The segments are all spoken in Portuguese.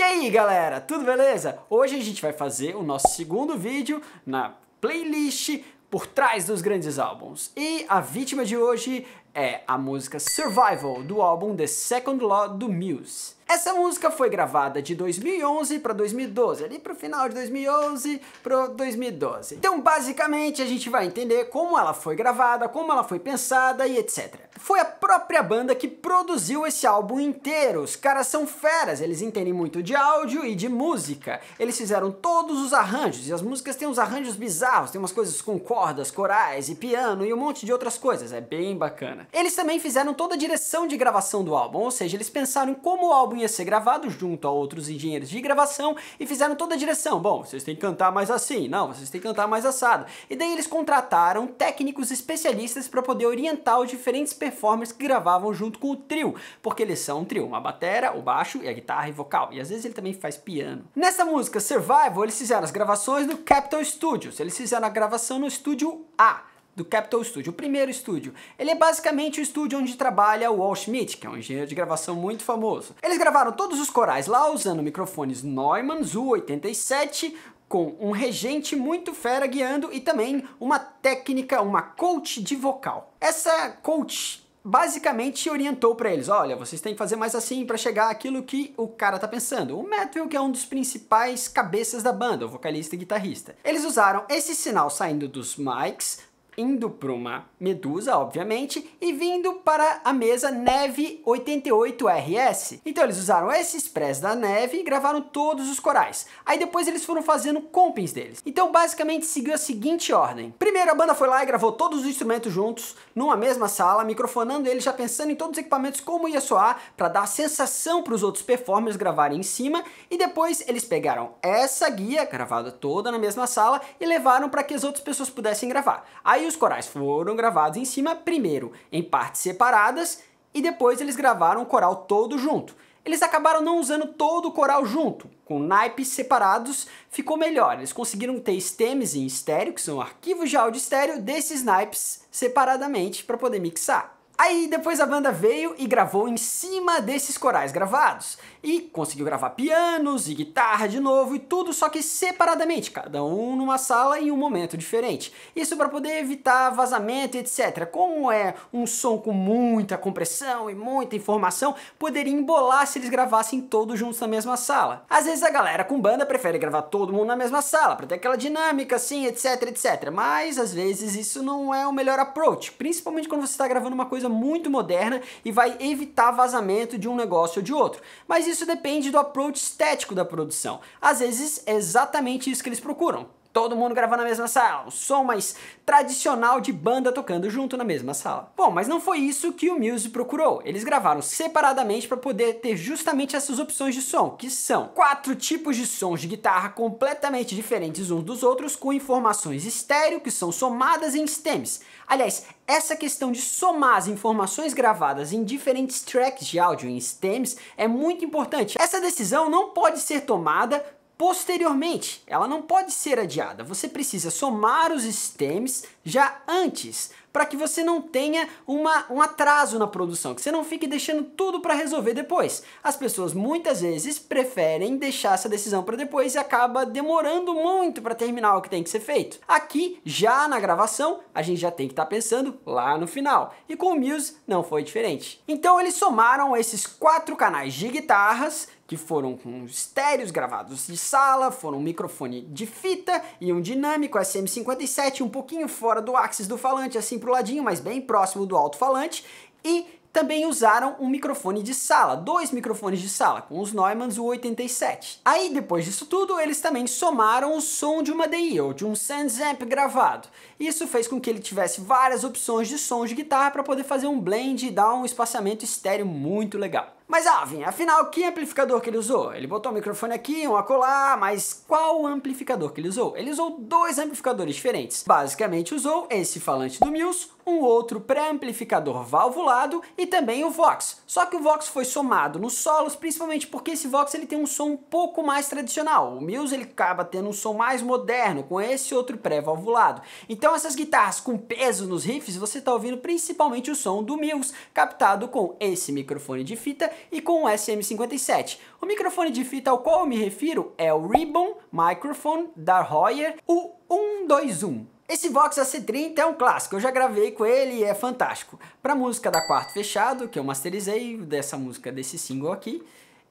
E aí galera, tudo beleza? Hoje a gente vai fazer o nosso segundo vídeo na playlist por trás dos grandes álbuns. E a vítima de hoje é a música Survival do álbum The Second Law do Muse. Essa música foi gravada de 2011 para 2012, ali para o final de 2011 para 2012. Então, basicamente, a gente vai entender como ela foi gravada, como ela foi pensada e etc. Foi a própria banda que produziu esse álbum inteiro. Os caras são feras, eles entendem muito de áudio e de música. Eles fizeram todos os arranjos e as músicas têm uns arranjos bizarros, tem umas coisas com cordas, corais e piano e um monte de outras coisas. É bem bacana bacana. Né? Eles também fizeram toda a direção de gravação do álbum, ou seja, eles pensaram como o álbum ia ser gravado junto a outros engenheiros de gravação e fizeram toda a direção. Bom, vocês têm que cantar mais assim, não, vocês têm que cantar mais assado. E daí eles contrataram técnicos especialistas para poder orientar os diferentes performers que gravavam junto com o trio, porque eles são um trio, uma batera, o baixo e a guitarra e vocal, e às vezes ele também faz piano. Nessa música Survival, eles fizeram as gravações no Capitol Studios, eles fizeram a gravação no estúdio A do Capitol Studio, o primeiro estúdio. Ele é basicamente o estúdio onde trabalha o Walt Schmidt, que é um engenheiro de gravação muito famoso. Eles gravaram todos os corais lá usando microfones Neumann u 87 com um regente muito fera guiando e também uma técnica, uma coach de vocal. Essa coach basicamente orientou para eles, olha, vocês têm que fazer mais assim para chegar aquilo que o cara tá pensando. O Matthew que é um dos principais cabeças da banda, o vocalista e guitarrista. Eles usaram esse sinal saindo dos mics indo para uma medusa, obviamente, e vindo para a mesa Neve 88RS. Então eles usaram esse express da neve e gravaram todos os corais. Aí depois eles foram fazendo compings deles. Então basicamente seguiu a seguinte ordem. Primeiro a banda foi lá e gravou todos os instrumentos juntos, numa mesma sala, microfonando eles já pensando em todos os equipamentos como ia soar, para dar a sensação para os outros performers gravarem em cima, e depois eles pegaram essa guia, gravada toda na mesma sala, e levaram para que as outras pessoas pudessem gravar. Aí os corais foram gravados em cima, primeiro em partes separadas, e depois eles gravaram o coral todo junto. Eles acabaram não usando todo o coral junto, com naipes separados ficou melhor. Eles conseguiram ter stems em estéreo, que são arquivos de áudio estéreo, desses naipes separadamente para poder mixar. Aí depois a banda veio e gravou em cima desses corais gravados. E conseguiu gravar pianos e guitarra de novo e tudo, só que separadamente, cada um numa sala em um momento diferente. Isso para poder evitar vazamento e etc. Como é um som com muita compressão e muita informação, poderia embolar se eles gravassem todos juntos na mesma sala. Às vezes a galera com banda prefere gravar todo mundo na mesma sala, para ter aquela dinâmica assim, etc, etc. Mas às vezes isso não é o melhor approach, principalmente quando você está gravando uma coisa muito moderna e vai evitar vazamento de um negócio ou de outro. Mas isso depende do approach estético da produção. Às vezes é exatamente isso que eles procuram todo mundo gravando na mesma sala, o som mais tradicional de banda tocando junto na mesma sala. Bom, mas não foi isso que o Muse procurou. Eles gravaram separadamente para poder ter justamente essas opções de som, que são quatro tipos de sons de guitarra completamente diferentes uns dos outros, com informações estéreo que são somadas em stems. Aliás, essa questão de somar as informações gravadas em diferentes tracks de áudio em stems é muito importante. Essa decisão não pode ser tomada posteriormente. Ela não pode ser adiada. Você precisa somar os stems já antes, para que você não tenha uma, um atraso na produção, que você não fique deixando tudo para resolver depois. As pessoas muitas vezes preferem deixar essa decisão para depois e acaba demorando muito para terminar o que tem que ser feito. Aqui, já na gravação, a gente já tem que estar tá pensando lá no final. E com o Muse não foi diferente. Então eles somaram esses quatro canais de guitarras que foram com estéreos gravados de sala, foram um microfone de fita e um dinâmico SM57 um pouquinho fora fora do axis do falante, assim para o ladinho, mas bem próximo do alto-falante, e também usaram um microfone de sala, dois microfones de sala, com os Neumanns U87. Aí, depois disso tudo, eles também somaram o som de uma DI, ou de um Sansamp gravado. Isso fez com que ele tivesse várias opções de sons de guitarra para poder fazer um blend e dar um espaçamento estéreo muito legal. Mas Alvin, afinal, que amplificador que ele usou? Ele botou um microfone aqui, um acolá, mas qual amplificador que ele usou? Ele usou dois amplificadores diferentes. Basicamente usou esse falante do Mills, um outro pré-amplificador valvulado e também o Vox. Só que o Vox foi somado nos solos, principalmente porque esse Vox ele tem um som um pouco mais tradicional. O Mills ele acaba tendo um som mais moderno com esse outro pré-valvulado. Então essas guitarras com peso nos riffs, você está ouvindo principalmente o som do Mills, captado com esse microfone de fita e com o SM57. O microfone de fita ao qual eu me refiro é o Ribbon Microphone da Royer, o 121. Esse Vox AC30 é um clássico, eu já gravei com ele e é fantástico. Para música da Quarto Fechado, que eu masterizei dessa música desse single aqui,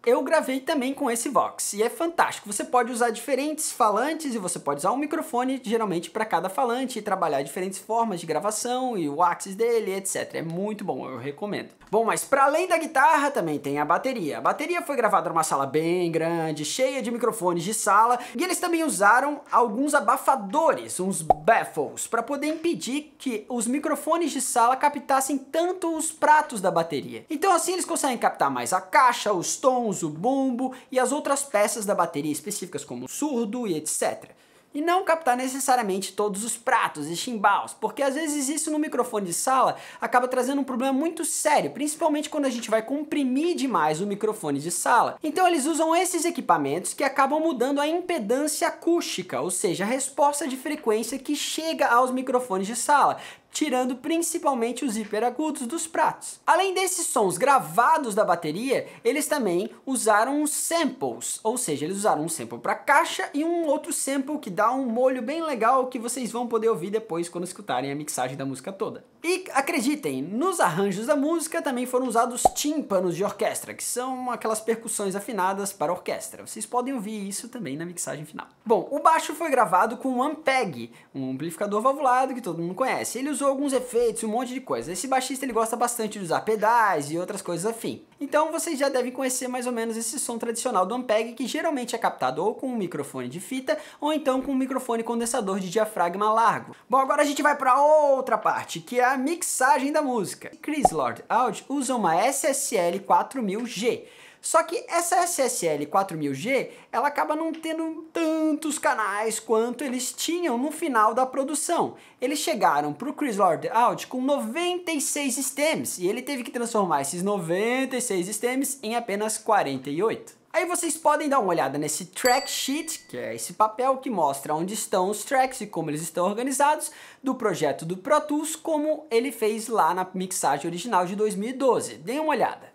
eu gravei também com esse Vox e é fantástico. Você pode usar diferentes falantes e você pode usar um microfone geralmente para cada falante e trabalhar diferentes formas de gravação e o axis dele, etc. É muito bom, eu recomendo. Bom, mas para além da guitarra também tem a bateria. A bateria foi gravada numa sala bem grande, cheia de microfones de sala e eles também usaram alguns abafadores, uns baffles, para poder impedir que os microfones de sala captassem tanto os pratos da bateria. Então assim eles conseguem captar mais a caixa, os tons o bumbo e as outras peças da bateria específicas como surdo e etc. E não captar necessariamente todos os pratos e chimbaus, porque às vezes isso no microfone de sala acaba trazendo um problema muito sério, principalmente quando a gente vai comprimir demais o microfone de sala. Então eles usam esses equipamentos que acabam mudando a impedância acústica, ou seja, a resposta de frequência que chega aos microfones de sala, tirando principalmente os hiperagudos dos pratos. Além desses sons gravados da bateria, eles também usaram samples, ou seja, eles usaram um sample para caixa e um outro sample que dá um molho bem legal que vocês vão poder ouvir depois quando escutarem a mixagem da música toda. E acreditem, nos arranjos da música também foram usados tímpanos de orquestra, que são aquelas percussões afinadas para orquestra. Vocês podem ouvir isso também na mixagem final. Bom, o baixo foi gravado com um Ampeg, um amplificador valvulado que todo mundo conhece. Ele usou alguns efeitos, um monte de coisa. Esse baixista ele gosta bastante de usar pedais e outras coisas afim. Então vocês já devem conhecer mais ou menos esse som tradicional do Ampeg, que geralmente é captado ou com um microfone de fita ou então com um microfone condensador de diafragma largo. Bom, agora a gente vai para outra parte, que é a mixagem da música. Chris Lord Audio usa uma SSL 4000G. Só que essa SSL 4000G, ela acaba não tendo tantos canais quanto eles tinham no final da produção. Eles chegaram para o Chris Lord Out com 96 stems e ele teve que transformar esses 96 stems em apenas 48. Aí vocês podem dar uma olhada nesse track sheet, que é esse papel que mostra onde estão os tracks e como eles estão organizados, do projeto do Pro Tools, como ele fez lá na mixagem original de 2012. Deem uma olhada.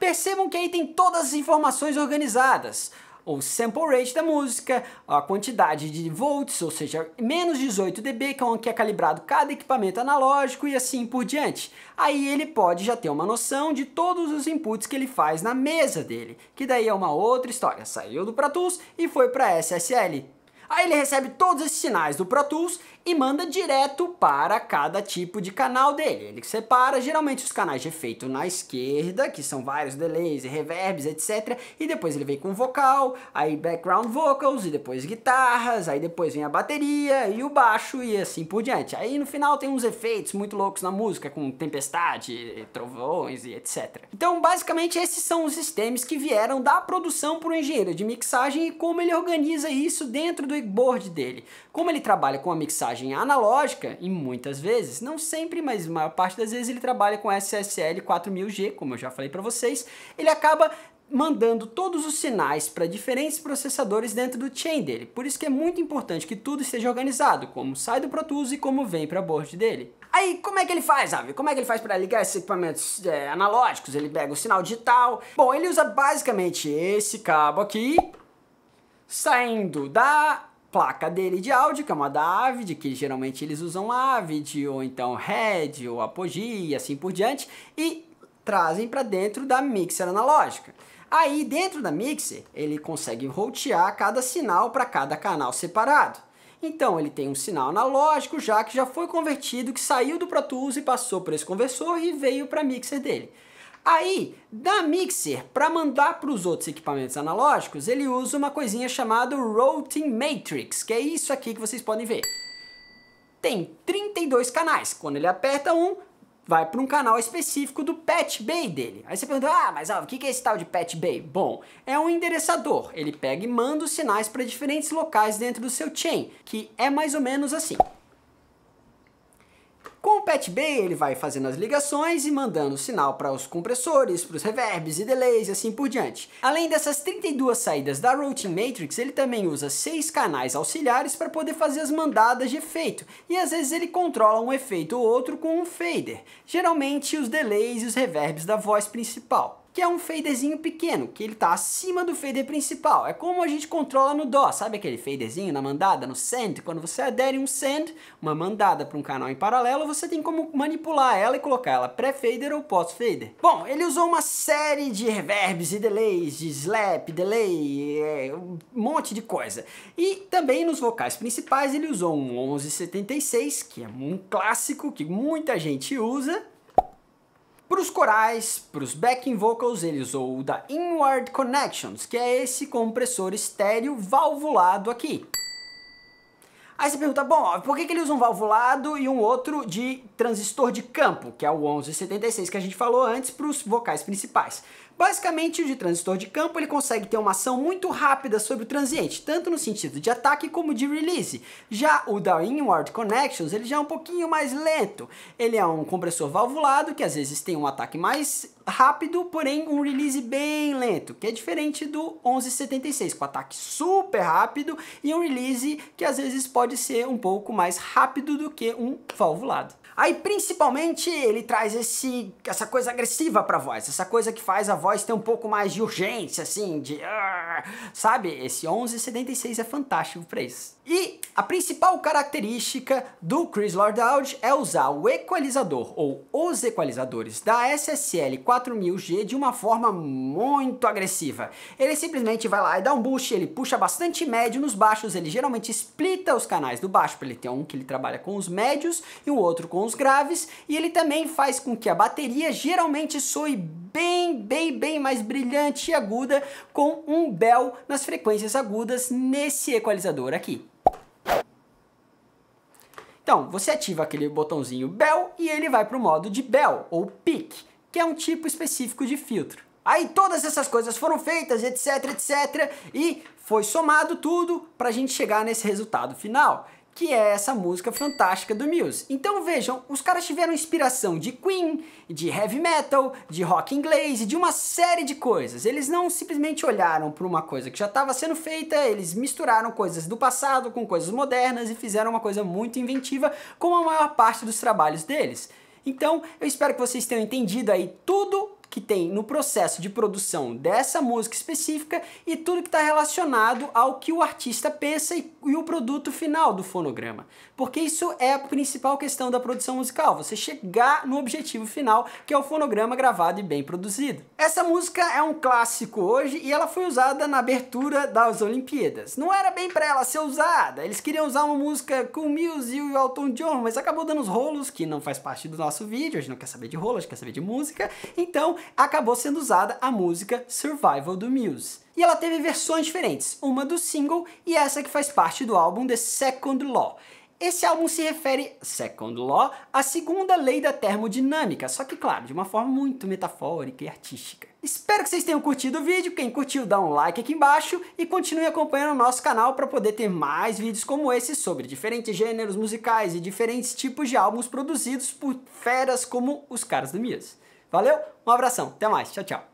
Percebam que aí tem todas as informações organizadas o sample rate da música, a quantidade de volts, ou seja, menos 18 dB, é que é calibrado cada equipamento analógico e assim por diante. Aí ele pode já ter uma noção de todos os inputs que ele faz na mesa dele, que daí é uma outra história. Saiu do Pro Tools e foi para SSL. Aí ele recebe todos esses sinais do Pro Tools e manda direto para cada tipo de canal dele. Ele separa geralmente os canais de efeito na esquerda, que são vários delays e reverbs, etc. E depois ele vem com vocal, aí background vocals, e depois guitarras, aí depois vem a bateria e o baixo e assim por diante. Aí no final tem uns efeitos muito loucos na música, com tempestade, trovões e etc. Então basicamente esses são os sistemas que vieram da produção por um engenheiro de mixagem e como ele organiza isso dentro do board dele. Como ele trabalha com a mixagem analógica, e muitas vezes, não sempre, mas a maior parte das vezes ele trabalha com SSL 4000G, como eu já falei para vocês, ele acaba mandando todos os sinais para diferentes processadores dentro do chain dele. Por isso que é muito importante que tudo esteja organizado, como sai do Pro Tools e como vem para a board dele. Aí, como é que ele faz, Avi? Como é que ele faz para ligar esses equipamentos é, analógicos? Ele pega o sinal digital. Bom, ele usa basicamente esse cabo aqui, saindo da placa dele de áudio, que é uma da Avid, que geralmente eles usam Avid, ou então Red, ou Apogee, e assim por diante, e trazem para dentro da mixer analógica. Aí, dentro da mixer, ele consegue rotear cada sinal para cada canal separado. Então, ele tem um sinal analógico já que já foi convertido, que saiu do Pro Tools e passou por esse conversor e veio para a mixer dele. Aí, da mixer, para mandar para os outros equipamentos analógicos, ele usa uma coisinha chamada Routing Matrix, que é isso aqui que vocês podem ver. Tem 32 canais. Quando ele aperta um, vai para um canal específico do Patch Bay dele. Aí você pergunta, ah, mas o que é esse tal de Patch Bay? Bom, é um endereçador. Ele pega e manda os sinais para diferentes locais dentro do seu chain, que é mais ou menos assim. Com o Patch Bay, ele vai fazendo as ligações e mandando sinal para os compressores, para os reverbs e delays e assim por diante. Além dessas 32 saídas da Routing Matrix, ele também usa seis canais auxiliares para poder fazer as mandadas de efeito, e às vezes ele controla um efeito ou outro com um fader, geralmente os delays e os reverbs da voz principal que é um fadezinho pequeno, que ele está acima do fader principal. É como a gente controla no dó, sabe aquele fadezinho na mandada, no send? Quando você adere um send, uma mandada para um canal em paralelo, você tem como manipular ela e colocar ela pré-fader ou pós-fader. Bom, ele usou uma série de reverbs e delays, de slap, delay, é, um monte de coisa. E também nos vocais principais ele usou um 1176, que é um clássico que muita gente usa, para os corais, para os backing vocals, ele usou o da Inward Connections, que é esse compressor estéreo valvulado aqui. Aí você pergunta, bom, por que, que ele usa um valvulado e um outro de transistor de campo, que é o 1176 que a gente falou antes, para os vocais principais? Basicamente, o de transistor de campo ele consegue ter uma ação muito rápida sobre o transiente, tanto no sentido de ataque como de release. Já o da Inward Connections, ele já é um pouquinho mais lento. Ele é um compressor valvulado que às vezes tem um ataque mais rápido, porém um release bem lento, que é diferente do 1176, com ataque super rápido e um release que às vezes pode ser um pouco mais rápido do que um valvulado. Aí principalmente ele traz esse, essa coisa agressiva pra voz, essa coisa que faz a voz ter um pouco mais de urgência, assim, de. Ah", sabe? Esse 1176 é fantástico pra isso. E a principal característica do Chris Lord é usar o equalizador ou os equalizadores da SSL 4000G de uma forma muito agressiva. Ele simplesmente vai lá e dá um boost, ele puxa bastante médio nos baixos, ele geralmente splita os canais do baixo, para ele ter um que ele trabalha com os médios e o outro com sons graves e ele também faz com que a bateria geralmente soe bem, bem, bem mais brilhante e aguda com um bell nas frequências agudas nesse equalizador aqui. Então, você ativa aquele botãozinho bell e ele vai para o modo de bell ou pick, que é um tipo específico de filtro. Aí todas essas coisas foram feitas, etc, etc, e foi somado tudo para a gente chegar nesse resultado final que é essa música fantástica do Muse. Então vejam, os caras tiveram inspiração de Queen, de heavy metal, de rock inglês e de uma série de coisas. Eles não simplesmente olharam para uma coisa que já estava sendo feita, eles misturaram coisas do passado com coisas modernas e fizeram uma coisa muito inventiva, como a maior parte dos trabalhos deles. Então, eu espero que vocês tenham entendido aí tudo que tem no processo de produção dessa música específica e tudo que está relacionado ao que o artista pensa e, e, o produto final do fonograma. Porque isso é a principal questão da produção musical, você chegar no objetivo final, que é o fonograma gravado e bem produzido. Essa música é um clássico hoje e ela foi usada na abertura das Olimpíadas. Não era bem para ela ser usada, eles queriam usar uma música com Mills e o Elton John, mas acabou dando os rolos, que não faz parte do nosso vídeo, a gente não quer saber de rolos, a gente quer saber de música, então acabou sendo usada a música Survival do Muse. E ela teve versões diferentes, uma do single e essa que faz parte do álbum The Second Law. Esse álbum se refere, second law, à segunda lei da termodinâmica, só que claro, de uma forma muito metafórica e artística. Espero que vocês tenham curtido o vídeo, quem curtiu dá um like aqui embaixo e continue acompanhando o nosso canal para poder ter mais vídeos como esse sobre diferentes gêneros musicais e diferentes tipos de álbuns produzidos por feras como os caras do Mias. Valeu, um abração, até mais, tchau, tchau.